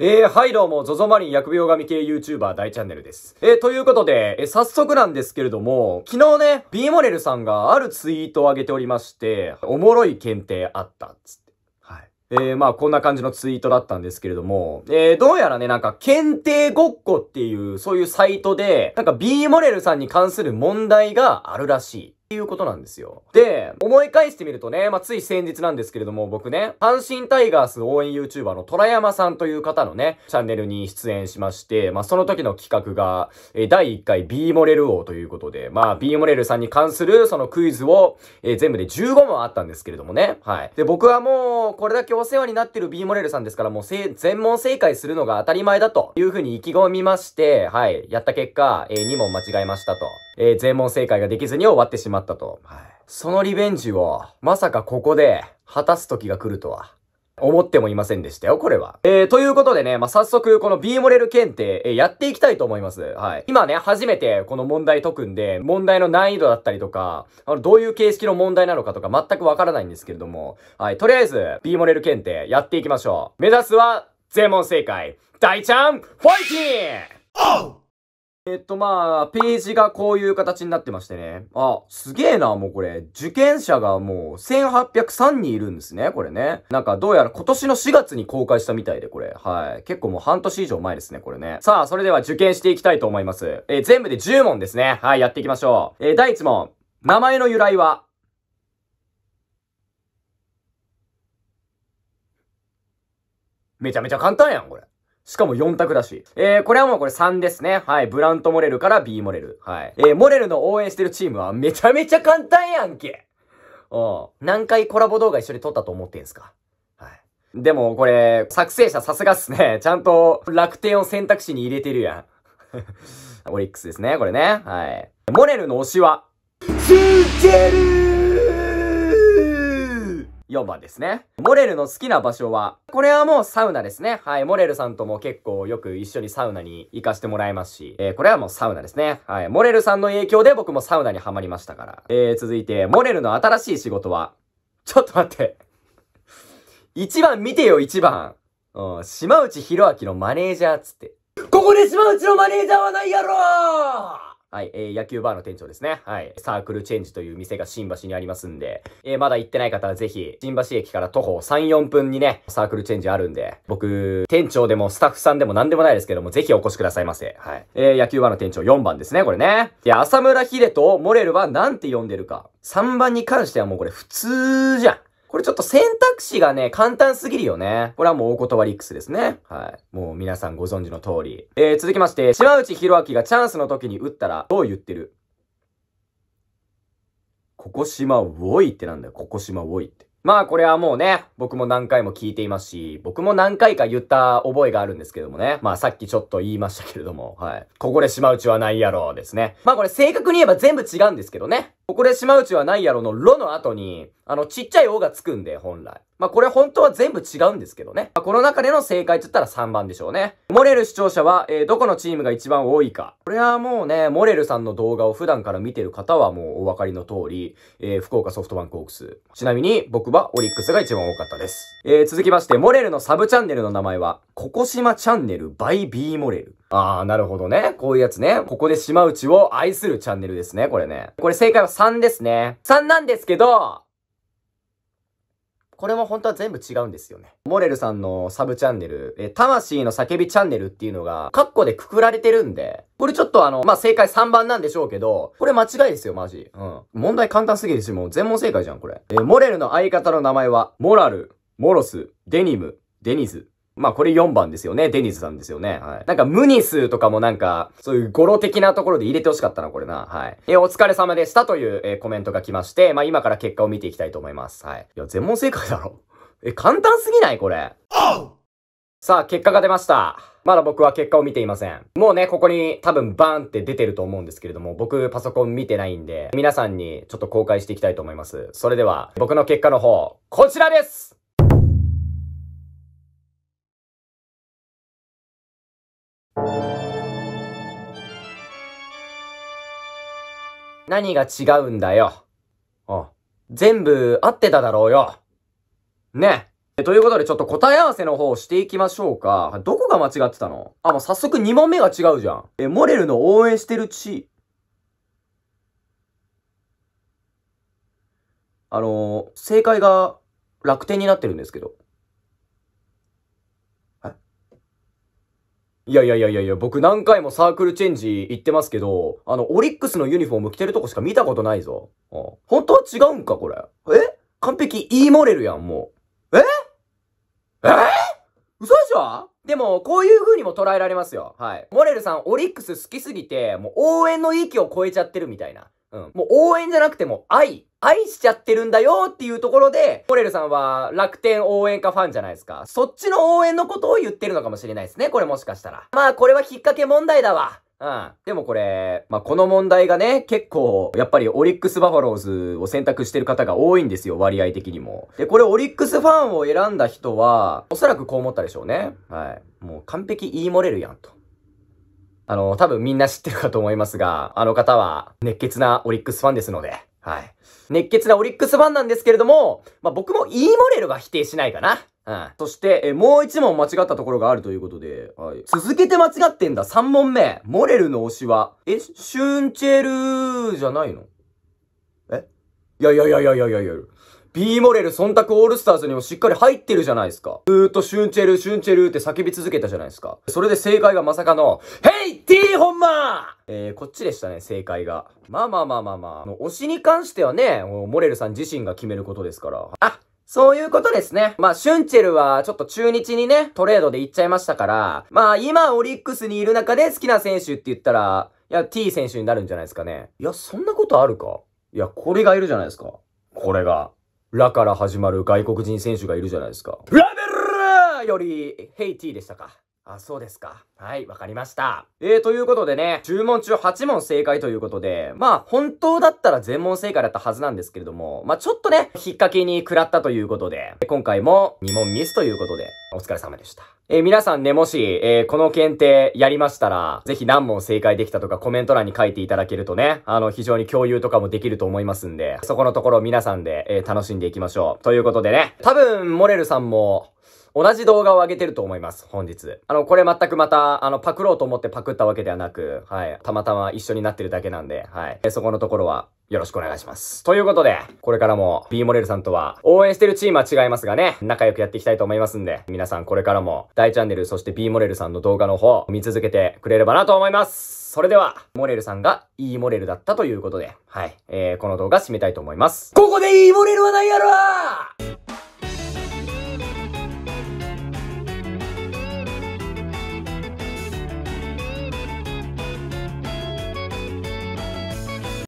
えー、はいどうも、ゾゾマリン薬病神系 YouTuber 大チャンネルです。えー、ということで、えー、早速なんですけれども、昨日ね、B モレルさんがあるツイートを上げておりまして、おもろい検定あった、つって。はい。えー、まあ、こんな感じのツイートだったんですけれども、えー、どうやらね、なんか、検定ごっこっていう、そういうサイトで、なんか B モレルさんに関する問題があるらしい。いうことなんですよ。で、思い返してみるとね、まあ、つい先日なんですけれども、僕ね、阪神タイガース応援 YouTuber の虎山さんという方のね、チャンネルに出演しまして、まあ、その時の企画が、え第1回 B モレル王ということで、まあ、B モレルさんに関するそのクイズを、え全部で15問あったんですけれどもね、はい。で、僕はもう、これだけお世話になってる B モレルさんですから、もう全問正解するのが当たり前だというふうに意気込みまして、はい、やった結果、え2問間違えましたと。えー、全問正解ができずに終わってしまったと。はい。そのリベンジを、まさかここで、果たす時が来るとは。思ってもいませんでしたよ、これは。えー、ということでね、まあ、早速、この B モレル検定、えー、やっていきたいと思います。はい。今ね、初めてこの問題解くんで、問題の難易度だったりとか、あの、どういう形式の問題なのかとか全くわからないんですけれども、はい。とりあえず、B モレル検定、やっていきましょう。目指すは、全問正解。大ちゃん、ファイティンえっとまあ、ページがこういう形になってましてね。あ、すげえな、もうこれ。受験者がもう1803人いるんですね、これね。なんかどうやら今年の4月に公開したみたいで、これ。はい。結構もう半年以上前ですね、これね。さあ、それでは受験していきたいと思います。えー、全部で10問ですね。はい、やっていきましょう。えー、第1問。名前の由来はめちゃめちゃ簡単やん、これ。しかも4択だし。えー、これはもうこれ3ですね。はい。ブラントモレルから B モレル。はい。えー、モレルの応援してるチームはめちゃめちゃ簡単やんけうん。何回コラボ動画一緒に撮ったと思ってんすかはい。でもこれ、作成者さすがっすね。ちゃんと楽天を選択肢に入れてるやん。オリックスですね、これね。はい。モレルの推しは、スーチェル4番ですね。モレルの好きな場所は、これはもうサウナですね。はい、モレルさんとも結構よく一緒にサウナに行かしてもらいますし、えー、これはもうサウナですね。はい、モレルさんの影響で僕もサウナにはまりましたから。えー、続いて、モレルの新しい仕事は、ちょっと待って1番見てよ、1番。うん、島内博明のマネージャーっつって。ここで島内のマネージャーはないやろーはい、えー、野球バーの店長ですね。はい、サークルチェンジという店が新橋にありますんで、えー、まだ行ってない方はぜひ、新橋駅から徒歩3、4分にね、サークルチェンジあるんで、僕、店長でもスタッフさんでも何でもないですけども、ぜひお越しくださいませ。はい。えー、野球バーの店長4番ですね、これね。いや、浅村秀とモレルはなんて呼んでるか。3番に関してはもうこれ普通じゃん。これちょっと選択肢がね、簡単すぎるよね。これはもう大言葉リックスですね。はい。もう皆さんご存知の通り。えー、続きまして、島内博明がチャンスの時に打ったら、どう言ってるここ島ウォイってなんだよ。ここ島ウォイって。まあこれはもうね、僕も何回も聞いていますし、僕も何回か言った覚えがあるんですけどもね。まあさっきちょっと言いましたけれども、はい。ここで島内はないやろですね。まあこれ正確に言えば全部違うんですけどね。ここで島内はないやろのロの後に、あの、ちっちゃいおがつくんで、本来。まあ、これ本当は全部違うんですけどね。まあ、この中での正解って言ったら3番でしょうね。モレル視聴者は、えー、どこのチームが一番多いか。これはもうね、モレルさんの動画を普段から見てる方はもうお分かりの通り、えー、福岡ソフトバンクオークス。ちなみに、僕はオリックスが一番多かったです。えー、続きまして、モレルのサブチャンネルの名前は、ココシマチャンネルバイビーモレル。あー、なるほどね。こういうやつね。ここで島内を愛するチャンネルですね、これね。これ正解は3ですね。3なんですけど、これも本当は全部違うんですよね。モレルさんのサブチャンネル、え、魂の叫びチャンネルっていうのが、カッコでくくられてるんで、これちょっとあの、まあ、正解3番なんでしょうけど、これ間違いですよ、マジ。うん。問題簡単すぎるし、もう全問正解じゃん、これ。え、モレルの相方の名前は、モラル、モロス、デニム、デニズ。まあこれ4番ですよね。デニズさんですよね。はい。なんか無ニスとかもなんか、そういう語呂的なところで入れてほしかったな、これな。はい。えお疲れ様でしたという、えー、コメントが来まして、まあ今から結果を見ていきたいと思います。はい。いや、全問正解だろ。え、簡単すぎないこれ。さあ、結果が出ました。まだ僕は結果を見ていません。もうね、ここに多分バーンって出てると思うんですけれども、僕パソコン見てないんで、皆さんにちょっと公開していきたいと思います。それでは、僕の結果の方、こちらです何が違うんだよ。あ、全部合ってただろうよ。ね。ということでちょっと答え合わせの方をしていきましょうか。どこが間違ってたのあ、もう早速2問目が違うじゃん。え、モレルの応援してる地。あのー、正解が楽天になってるんですけど。いやいやいやいやいや、僕何回もサークルチェンジ行ってますけど、あの、オリックスのユニフォーム着てるとこしか見たことないぞ。うん、本当は違うんか、これ。え完璧言い漏れるやん、もう。ええ嘘でしょでも、こういう風にも捉えられますよ。はい。モレルさん、オリックス好きすぎて、もう応援の域を超えちゃってるみたいな。うん。もう応援じゃなくても愛。愛しちゃってるんだよっていうところで、モレルさんは楽天応援歌ファンじゃないですか。そっちの応援のことを言ってるのかもしれないですね。これもしかしたら。まあこれは引っ掛け問題だわ。うん。でもこれ、まあ、この問題がね、結構、やっぱりオリックスバファローズを選択してる方が多いんですよ、割合的にも。で、これオリックスファンを選んだ人は、おそらくこう思ったでしょうね。はい。もう完璧言い漏れるやんと。あの、多分みんな知ってるかと思いますが、あの方は熱血なオリックスファンですので、はい。熱血なオリックスファンなんですけれども、まあ、僕も E モレルは否定しないかな。うん。そして、え、もう一問間違ったところがあるということで、はい。続けて間違ってんだ、3問目。モレルの推しは、え、シュンチェルじゃないのえいやいやいやいやいやいやいや。B モレル忖度オールスターズにもしっかり入ってるじゃないですか。ずーっとシュンチェル、シュンチェルって叫び続けたじゃないですか。それで正解がまさかの、ヘイティーホンマーえー、こっちでしたね、正解が。まあまあまあまあまあ。推しに関してはね、モレルさん自身が決めることですから。あそういうことですね。まあ、シュンチェルはちょっと中日にね、トレードで行っちゃいましたから、まあ、今オリックスにいる中で好きな選手って言ったら、いや、T 選手になるんじゃないですかね。いや、そんなことあるかいや、これがいるじゃないですか。これが。ラから始まる外国人選手がいるじゃないですか。ラベルより、ヘイティでしたか。あ、そうですか。はい、わかりました。えー、ということでね、10問中8問正解ということで、まあ、本当だったら全問正解だったはずなんですけれども、まあ、ちょっとね、引っ掛けに食らったということで、今回も2問ミスということで、お疲れ様でした。えー、皆さんね、もし、えー、この検定やりましたら、ぜひ何問正解できたとかコメント欄に書いていただけるとね、あの、非常に共有とかもできると思いますんで、そこのところ皆さんで、えー、楽しんでいきましょう。ということでね、多分、モレルさんも、同じ動画を上げてると思います、本日。あの、これ全くまた、あの、パクろうと思ってパクったわけではなく、はい、たまたま一緒になってるだけなんで、はい、そこのところは、よろしくお願いします。ということで、これからも B モデルさんとは応援してるチームは違いますがね、仲良くやっていきたいと思いますんで、皆さんこれからも大チャンネルそして B モデルさんの動画の方見続けてくれればなと思います。それでは、モデルさんがいいモデルだったということで、はい、えー、この動画締めたいと思います。ここでいいモデルはないやろー